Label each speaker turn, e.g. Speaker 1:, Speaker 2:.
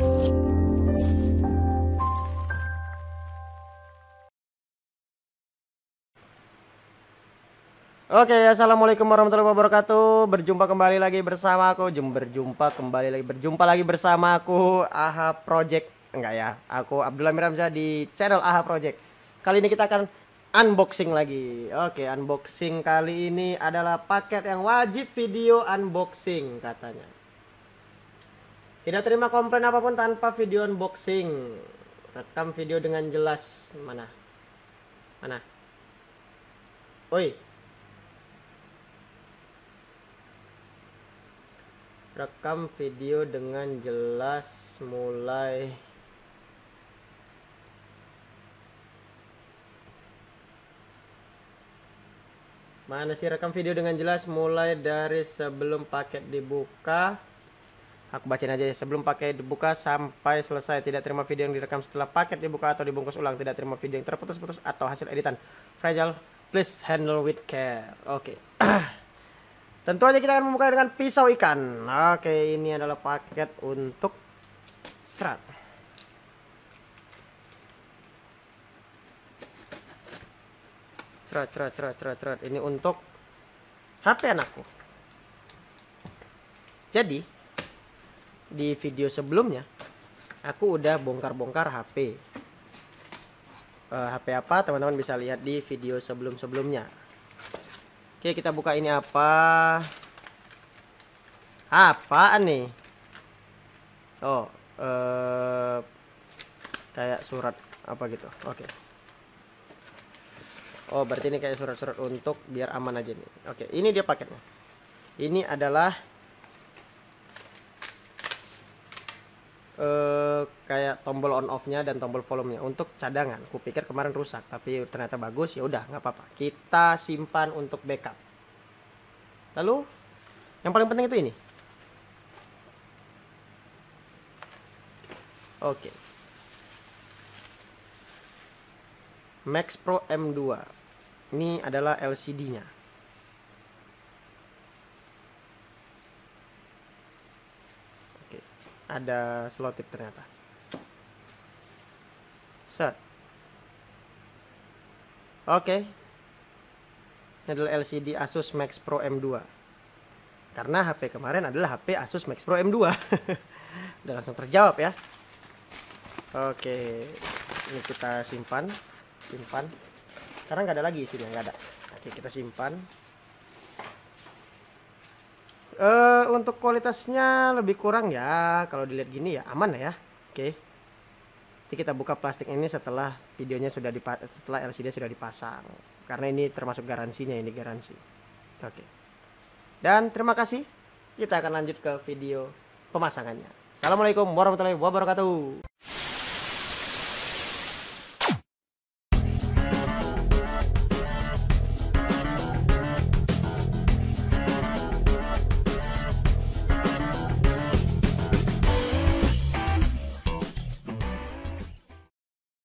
Speaker 1: Oke, assalamualaikum warahmatullahi wabarakatuh. Berjumpa kembali lagi bersama aku. Berjumpa kembali lagi, berjumpa lagi bersama aku Aha Project. Enggak ya, aku Abdullah Miramza di channel Aha Project. Kali ini kita akan unboxing lagi. Oke, unboxing kali ini adalah paket yang wajib video unboxing katanya. Tidak terima komplain apapun tanpa video unboxing. Rekam video dengan jelas. Mana? Mana? Oi. Rekam video dengan jelas mulai Mana sih rekam video dengan jelas mulai dari sebelum paket dibuka Aku bacain aja ya. Sebelum pakai dibuka sampai selesai tidak terima video yang direkam setelah paket dibuka atau dibungkus ulang tidak terima video yang terputus-putus atau hasil editan. Fragile, please handle with care. Oke. Okay. Tentu aja kita akan membuka dengan pisau ikan. Oke, okay, ini adalah paket untuk serat. Cerat, cerat, cerat, cerat, cerat. Ini untuk HP anakku. Jadi, di video sebelumnya aku udah bongkar-bongkar HP uh, eh, HP apa teman-teman bisa lihat di video sebelum-sebelumnya Oke kita buka ini apa Apa nih oh uh, kayak surat apa gitu oke okay. oh berarti ini kayak surat-surat untuk biar aman aja nih oke ini dia paketnya ini adalah uh, kayak tombol on off-nya dan tombol volume nya untuk cadangan. Kupikir kemarin rusak, tapi ternyata bagus ya udah nggak apa-apa. Kita simpan untuk backup. Lalu yang paling penting itu ini. Oke. Okay. Max Pro M2. Ini adalah LCD-nya. ada selotip ternyata set oke okay. ini adalah LCD Asus Max Pro M2 karena HP kemarin adalah HP Asus Max Pro M2 udah langsung terjawab ya oke okay. ini kita simpan simpan karena nggak ada lagi isinya nggak ada oke okay, kita simpan Uh, untuk kualitasnya lebih kurang ya kalau dilihat gini ya aman ya oke okay. jadi kita buka plastik ini setelah videonya sudah di setelah LCD sudah dipasang karena ini termasuk garansinya ini garansi oke okay. dan terima kasih kita akan lanjut ke video pemasangannya assalamualaikum warahmatullahi wabarakatuh